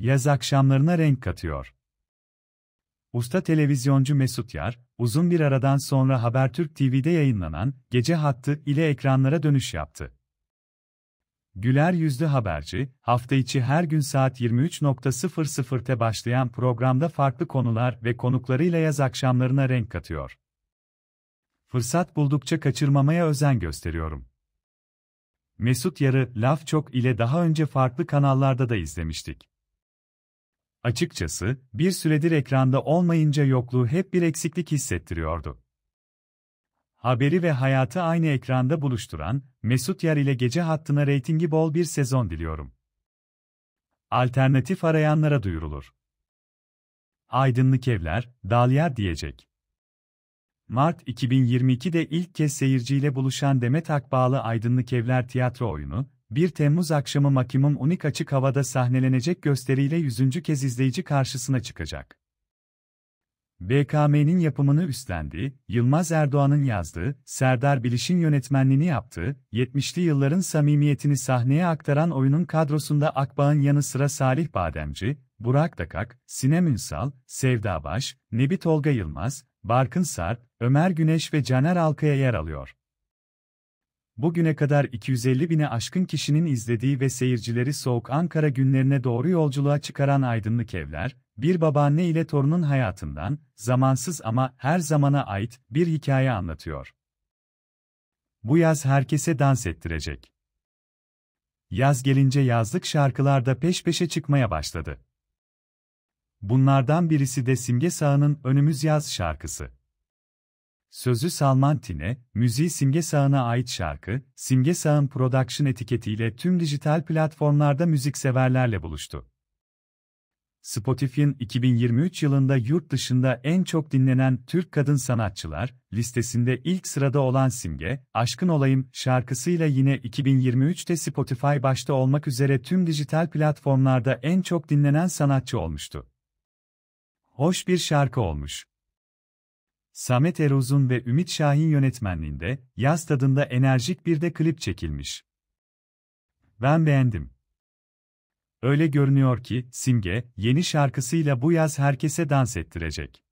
yaz akşamlarına renk katıyor. Usta televizyoncu Mesut Yar, uzun bir aradan sonra Habertürk TV'de yayınlanan Gece Hattı ile ekranlara dönüş yaptı. Güler yüzlü haberci, hafta içi her gün saat 23.00'te başlayan programda farklı konular ve konuklarıyla yaz akşamlarına renk katıyor. Fırsat buldukça kaçırmamaya özen gösteriyorum. Mesut Yar'ı Laf Çok ile daha önce farklı kanallarda da izlemiştik. Açıkçası, bir süredir ekranda olmayınca yokluğu hep bir eksiklik hissettiriyordu. Haberi ve hayatı aynı ekranda buluşturan, Mesut Yar ile gece hattına reytingi bol bir sezon diliyorum. Alternatif arayanlara duyurulur. Aydınlık evler, Dalya diyecek. Mart 2022'de ilk kez seyirciyle buluşan Demet Akbağlı Aydınlık Evler tiyatro oyunu, 1 Temmuz akşamı Makimum Unik açık havada sahnelenecek gösteriyle 100. kez izleyici karşısına çıkacak. BKM'nin yapımını üstlendiği, Yılmaz Erdoğan'ın yazdığı, Serdar Biliş'in yönetmenliğini yaptığı, 70'li yılların samimiyetini sahneye aktaran oyunun kadrosunda Akbağ'ın yanı sıra Salih Bademci, Burak Dakak, Sinem Ünsal, Sevda Baş, Nebi Tolga Yılmaz, Barkın Sar, Ömer Güneş ve Caner Alkaya yer alıyor bugüne kadar 250 bine aşkın kişinin izlediği ve seyircileri soğuk Ankara günlerine doğru yolculuğa çıkaran Aydınlık Evler, bir babaanne ile torunun hayatından, zamansız ama her zamana ait bir hikaye anlatıyor. Bu yaz herkese dans ettirecek. Yaz gelince yazlık şarkılar da peş peşe çıkmaya başladı. Bunlardan birisi de Simge Sağ'ın Önümüz Yaz şarkısı. Sözü Salman Tine, müziği Simge Sağ'ına ait şarkı, Simge Sağ'ın Production etiketiyle tüm dijital platformlarda müzikseverlerle buluştu. Spotify'ın 2023 yılında yurt dışında en çok dinlenen Türk kadın sanatçılar listesinde ilk sırada olan Simge, Aşkın Olayım şarkısıyla yine 2023'te Spotify başta olmak üzere tüm dijital platformlarda en çok dinlenen sanatçı olmuştu. Hoş bir şarkı olmuş. Samet Eroz'un ve Ümit Şahin yönetmenliğinde, yaz tadında enerjik bir de klip çekilmiş. Ben beğendim. Öyle görünüyor ki, Simge, yeni şarkısıyla bu yaz herkese dans ettirecek.